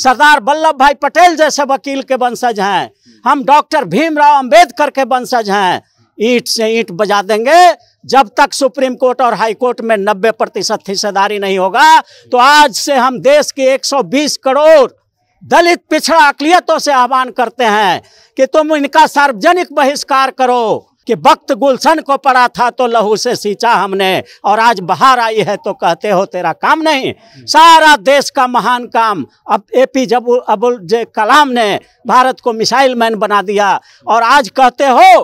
सरदार वल्लभ भाई पटेल जैसे वकील के वंशज हैं हम डॉक्टर भीमराव अंबेडकर के वंशज हैं ईट से ईट बजा देंगे जब तक सुप्रीम कोर्ट और हाई कोर्ट में 90 प्रतिशत हिस्सेदारी नहीं होगा तो आज से हम देश के 120 करोड़ दलित पिछड़ा अकलियतों से आह्वान करते हैं कि तुम इनका सार्वजनिक बहिष्कार करो कि वक्त गुलशन को पड़ा था तो लहू से सींचा हमने और आज बाहर आई है तो कहते हो तेरा काम नहीं सारा देश का महान काम अब ए पी जब अबुल जे कलाम ने भारत को मिसाइल मैन बना दिया और आज कहते हो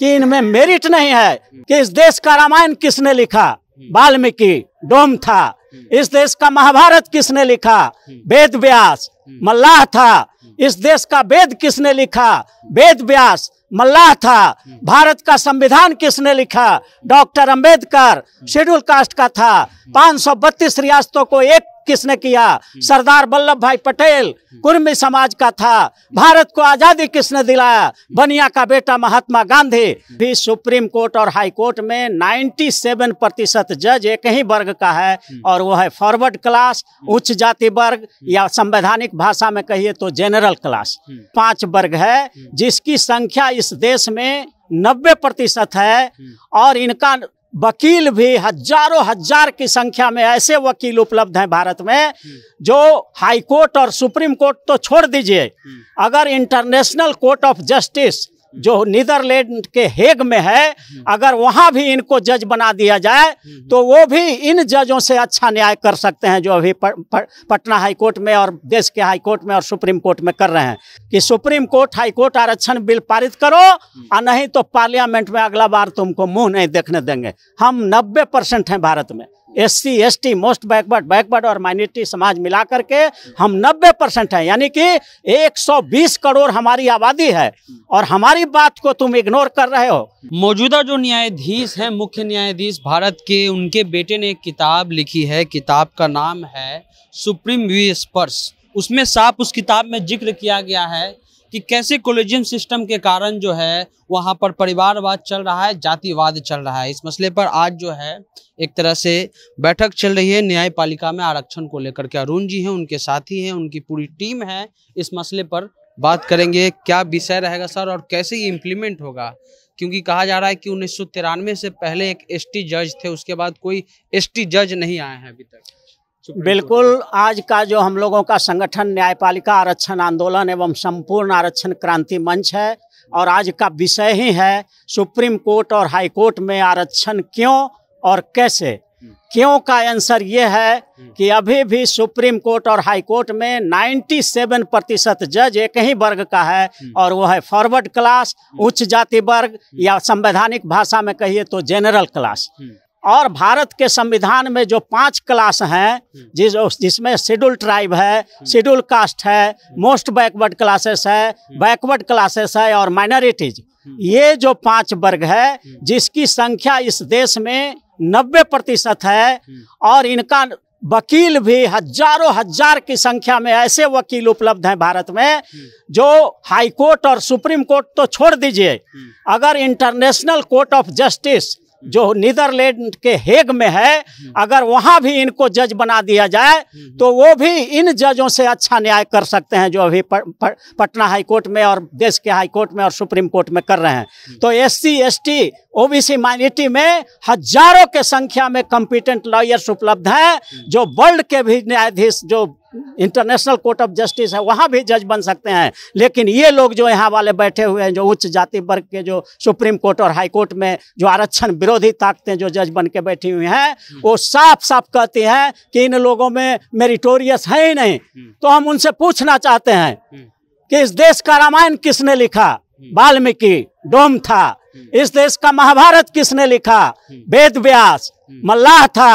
कि इनमें मेरिट नहीं है कि इस देश का रामायण किसने लिखा वाल्मीकि डोम था इस देश का महाभारत किसने लिखा वेद व्यास मल्लाह था इस देश का वेद किसने लिखा वेद व्यास मल्लाह था भारत का संविधान किसने लिखा डॉक्टर अंबेडकर शेड्यूल कास्ट का था 532 रियासतों को एक किसने किया हम्म। सरदार वल्लभ भाई पटेल हम्म। कुर्मी समाज का था भारत को आजादी किसने दिलाया हम्म। बनिया का बेटा महात्मा गांधी भी सुप्रीम कोर्ट और हाई कोर्ट में 97 प्रतिशत जज एक ही वर्ग का है और वो है फॉरवर्ड क्लास उच्च जाति वर्ग या संवैधानिक भाषा में कहिए तो जनरल क्लास पांच वर्ग है जिसकी संख्या इस देश में नब्बे प्रतिशत है और इनका वकील भी हजारों हजार की संख्या में ऐसे वकील उपलब्ध हैं भारत में जो हाई कोर्ट और सुप्रीम कोर्ट तो छोड़ दीजिए हम्म। अगर इंटरनेशनल कोर्ट ऑफ जस्टिस जो नीदरलैंड के हेग में है हम्म। अगर वहाँ भी इनको जज बना दिया जाए हम्म, हम्म। तो वो भी इन जजों से अच्छा न्याय कर सकते हैं जो अभी पटना हाई कोर्ट में और देश के हाई कोर्ट में और सुप्रीम कोर्ट में कर रहे हैं कि सुप्रीम कोर्ट हाई कोर्ट आरक्षण बिल पारित करो और नहीं तो पार्लियामेंट में अगला बार तुमको मुंह नहीं देखने देंगे हम नब्बे परसेंट हैं भारत में SC ST most backward backward और माइनॉरिटी समाज मिला करके हम 90 परसेंट हैं यानी कि 120 करोड़ हमारी आबादी है और हमारी बात को तुम इग्नोर कर रहे हो मौजूदा जो न्यायाधीश हैं मुख्य न्यायाधीश भारत के उनके बेटे ने एक किताब लिखी है किताब का नाम है सुप्रीम व्यू स्पर्श उसमें साफ उस किताब में जिक्र किया गया है कि कैसे कोलेजियम सिस्टम के कारण जो है वहाँ पर परिवारवाद चल रहा है जातिवाद चल रहा है इस मसले पर आज जो है एक तरह से बैठक चल रही है न्यायपालिका में आरक्षण को लेकर के अरुण जी हैं उनके साथी हैं उनकी पूरी टीम है इस मसले पर बात करेंगे क्या विषय रहेगा सर और कैसे ये इम्प्लीमेंट होगा क्योंकि कहा जा रहा है कि उन्नीस से पहले एक एसटी जज थे उसके बाद कोई एसटी जज नहीं आए हैं अभी तक बिल्कुल आज का जो हम लोगों का संगठन न्यायपालिका आरक्षण आंदोलन एवं संपूर्ण आरक्षण क्रांति मंच है और आज का विषय ही है सुप्रीम कोर्ट और हाई कोर्ट में आरक्षण क्यों और कैसे हम्म। क्यों का आंसर ये है हम्म। कि अभी भी सुप्रीम कोर्ट और हाई कोर्ट में 97 प्रतिशत जज एक ही वर्ग का है हम्म। और वो है फॉरवर्ड क्लास उच्च जाति वर्ग या संवैधानिक भाषा में कहिए तो जनरल क्लास और भारत के संविधान में जो पांच क्लास हैं हम्म। जिस जिसमें शेड्यूल ट्राइब है हम्म। शेड्यूल कास्ट है हम्म। मोस्ट बैकवर्ड क्लासेस है बैकवर्ड क्लासेस है और माइनॉरिटीज ये जो पांच वर्ग है जिसकी संख्या इस देश में नब्बे प्रतिशत है और इनका वकील भी हजारों हजार की संख्या में ऐसे वकील उपलब्ध हैं भारत में जो हाई कोर्ट और सुप्रीम कोर्ट तो छोड़ दीजिए अगर इंटरनेशनल कोर्ट ऑफ जस्टिस जो नीदरलैंड के हेग में है हम्म। अगर वहाँ भी इनको जज बना दिया जाए हम्म, हम्म। तो वो भी इन जजों से अच्छा न्याय कर सकते हैं जो अभी पटना हाई कोर्ट में और देश के हाई कोर्ट में और सुप्रीम कोर्ट में कर रहे हैं तो S C S T O B C में हजारों के संख्या में कम्पिटेंट लॉयर्स उपलब्ध हैं जो वर्ल्ड के भी न्यायाधीश जो इंटरनेशनल कोर्ट ऑफ जस्टिस है वहाँ भी जज बन सकते हैं लेकिन ये लोग जो यहाँ वाले बैठे हुए हैं जो उच्च जाति वर्ग के जो सुप्रीम कोर्ट और हाई कोर्ट में जो आरक्षण विरोधी ताकतें जो जज बन के बैठी हुई हैं वो साफ साफ कहती हैं कि इन लोगों में मेरिटोरियस है ही नहीं तो हम उनसे पूछना चाहते हैं कि इस देश का रामायण किसने लिखा हम्म। वाल्मीकि डोम था हम्म। इस देश का महाभारत किसने लिखा हम्म। वेद व्यास हम्म। मल्लाह था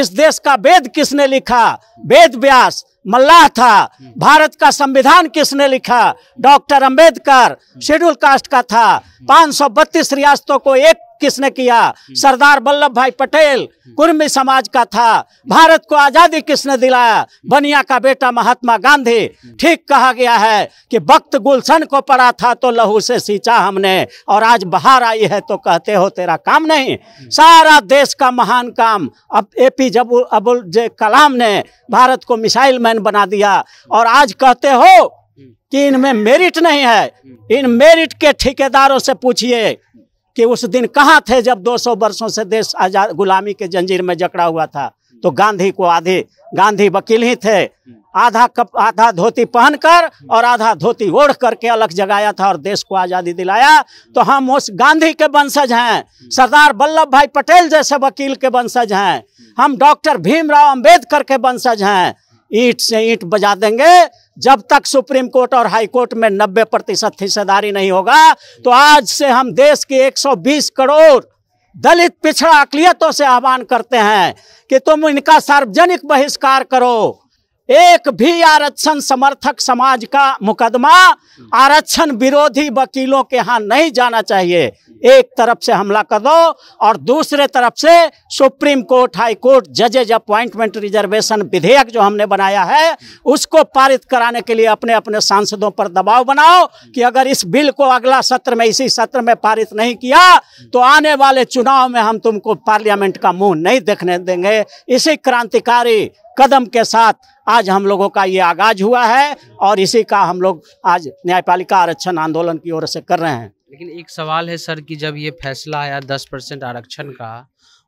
इस देश का वेद किसने लिखा वेद व्यास मल्लाह था भारत का संविधान किसने लिखा डॉक्टर अंबेडकर शेड्यूल कास्ट का था 532 रियासतों को एक किसने किया हम्म। सरदार वल्लभ भाई पटेल हम्म। कुर्मी समाज का था भारत को आजादी किसने दिलाया हम्म। बनिया का बेटा महात्मा गांधी ठीक कहा गया है कि वक्त गुलशन को पड़ा था तो लहू से सींचा हमने और आज बाहर आई है तो कहते हो तेरा काम नहीं सारा देश का महान काम अब ए पी जब अबुल कलाम ने भारत को मिसाइल मैन बना दिया और आज कहते हो कि इनमें मेरिट नहीं है इन मेरिट के ठेकेदारों से पूछिए कि उस दिन कहाँ थे जब 200 वर्षों से देश आजाद गुलामी के जंजीर में जकड़ा हुआ था तो गांधी को आधे गांधी वकील ही थे आधा कप आधा धोती पहनकर और आधा धोती ओढ़ करके अलग जगाया था और देश को आज़ादी दिलाया तो हम उस गांधी के वंशज हैं सरदार वल्लभ भाई पटेल जैसे वकील के वंशज हैं हम डॉक्टर भीमराव अंबेडकर के वंशज हैं ईट से ईट बजा देंगे जब तक सुप्रीम कोर्ट और हाई कोर्ट में 90 प्रतिशत हिस्सेदारी नहीं होगा तो आज से हम देश के 120 करोड़ दलित पिछड़ा अकलियतों से आह्वान करते हैं कि तुम इनका सार्वजनिक बहिष्कार करो एक भी आरक्षण समर्थक समाज का मुकदमा आरक्षण विरोधी वकीलों के यहाँ नहीं जाना चाहिए एक तरफ से हमला कर दो और दूसरे तरफ से सुप्रीम कोर्ट हाई कोर्ट जजेज अपॉइंटमेंट रिजर्वेशन विधेयक जो हमने बनाया है उसको पारित कराने के लिए अपने अपने सांसदों पर दबाव बनाओ कि अगर इस बिल को अगला सत्र में इसी सत्र में पारित नहीं किया तो आने वाले चुनाव में हम तुमको पार्लियामेंट का मुंह नहीं देखने देंगे इसी क्रांतिकारी कदम के साथ आज हम लोगों का ये आगाज हुआ है और इसी का हम लोग आज न्यायपालिका आरक्षण आंदोलन की ओर से कर रहे हैं लेकिन एक सवाल है सर कि जब ये फैसला आया दस परसेंट आरक्षण का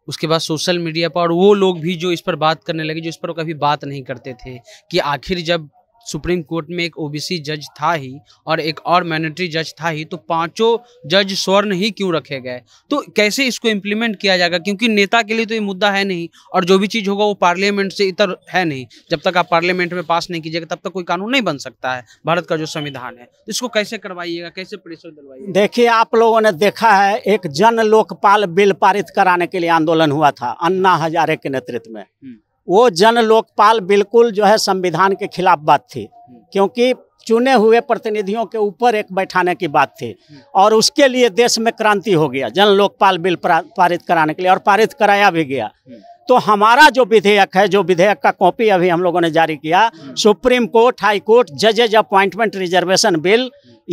उसके बाद सोशल मीडिया पर और वो लोग भी जो इस पर बात करने लगे जो इस पर कभी बात नहीं करते थे कि आखिर जब सुप्रीम कोर्ट में एक ओबीसी जज था ही और एक और मैनेटरी जज था ही तो पांचों जज स्वर्ण ही क्यों रखे गए तो कैसे इसको इम्प्लीमेंट किया जाएगा क्योंकि नेता के लिए तो ये मुद्दा है नहीं और जो भी चीज़ होगा वो पार्लियामेंट से इतर है नहीं जब तक आप पार्लियामेंट में पास नहीं कीजिएगा तब तक कोई कानून नहीं बन सकता है भारत का जो संविधान है तो इसको कैसे करवाइएगा कैसे प्रेशर दिलवाइएगा देखिए आप लोगों ने देखा है एक जन लोकपाल बिल पारित कराने के लिए आंदोलन हुआ था अन्ना हजारे के नेतृत्व में हम्म। वो जन लोकपाल बिल्कुल जो है संविधान के खिलाफ बात थी क्योंकि चुने हुए प्रतिनिधियों के ऊपर एक बैठाने की बात थी और उसके लिए देश में क्रांति हो गया जन लोकपाल बिल पारित कराने के लिए और पारित कराया भी गया तो हमारा जो विधेयक है जो विधेयक का कॉपी अभी हम लोगों ने जारी किया सुप्रीम कोर्ट हाई कोर्ट जजेज अपॉइंटमेंट रिजर्वेशन बिल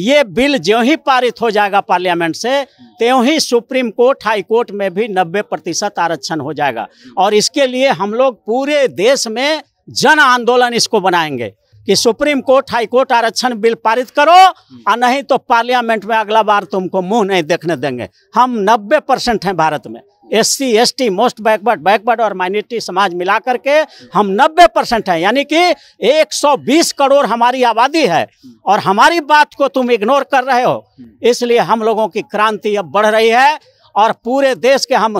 ये बिल ज्यों ही पारित हो जाएगा पार्लियामेंट से त्यों ही सुप्रीम कोर्ट हाई कोर्ट में भी 90 प्रतिशत आरक्षण हो जाएगा और इसके लिए हम लोग पूरे देश में जन आंदोलन इसको बनाएंगे कि सुप्रीम कोर्ट हाई कोर्ट आरक्षण बिल पारित करो और हम्म। नहीं तो पार्लियामेंट में अगला बार तुमको मुंह नहीं देखने देंगे हम 90 परसेंट हैं भारत में S C S T most backward backward और माइनॉरिटी समाज मिला करके हम 90 परसेंट हैं यानी कि 120 करोड़ हमारी आबादी है हम्म। और हमारी बात को तुम इग्नोर कर रहे हो हम्म। इसलिए हम लोगों की क्रांति अब बढ़ रही है और पूरे देश के हम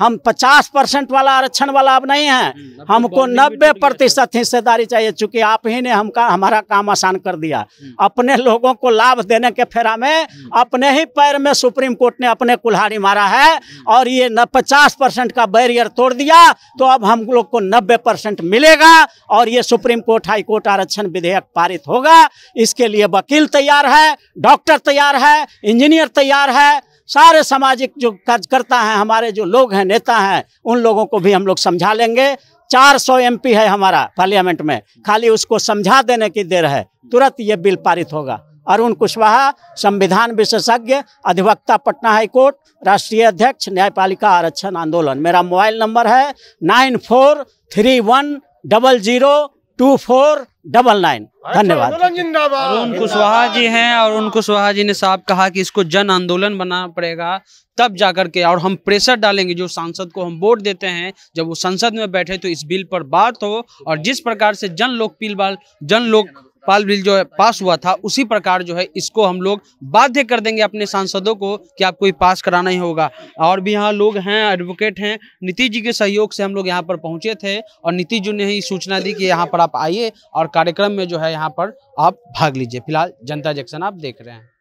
हम 50 परसेंट वाला आरक्षण वाला अब नहीं है हम्म, तो हमको 90 प्रतिशत हिस्सेदारी चाहिए चूंकि आप ही ने हमका हमारा काम आसान कर दिया हम्म। अपने लोगों को लाभ देने के फेरा में हम्म। अपने ही पैर में सुप्रीम कोर्ट ने अपने कुल्हाड़ी मारा है और ये न पचास परसेंट का बैरियर तोड़ दिया तो अब हम लोग को नब्बे परसेंट मिलेगा और ये सुप्रीम कोर्ट हाईकोर्ट आरक्षण विधेयक पारित होगा इसके लिए वकील तैयार है डॉक्टर तैयार है इंजीनियर तैयार है सारे सामाजिक जो कार्यकर्ता हैं हमारे जो लोग हैं नेता हैं उन लोगों को भी हम लोग समझा लेंगे 400 सौ एमपी है हमारा पार्लियामेंट में खाली उसको समझा देने की देर है तुरंत ये बिल पारित होगा अरुण कुशवाहा संविधान विशेषज्ञ अधिवक्ता पटना हाईकोर्ट राष्ट्रीय अध्यक्ष न्यायपालिका आरक्षण आंदोलन मेरा मोबाइल नंबर है nine four three one double zero two four double nine अच्छा, धन्यवाद अरुण कुशवाहा जी हैं और उन कुशवाहा जी ने साफ कहा कि इसको जन आंदोलन बनाना पड़ेगा तब जाकर के और हम प्रेशर डालेंगे जो सांसद को हम वोट देते हैं जब वो संसद में बैठे तो इस बिल पर बात हो और जिस प्रकार से जन लोकपील बाल जन लोक पाल बिल जो है पास हुआ था उसी प्रकार जो है इसको हम लोग बाध्य कर देंगे अपने सांसदों को कि आपको ये पास कराना ही होगा और भी यहाँ लोग हैं एडवोकेट हैं नीतीश जी के सहयोग से हम लोग यहाँ पर पहुँचे थे और नीतीश जी ने ही सूचना दी कि यहाँ पर आप आइए और कार्यक्रम में जो है यहाँ पर आप भाग लीजिए फिलहाल जनता जंक्शन आप देख रहे हैं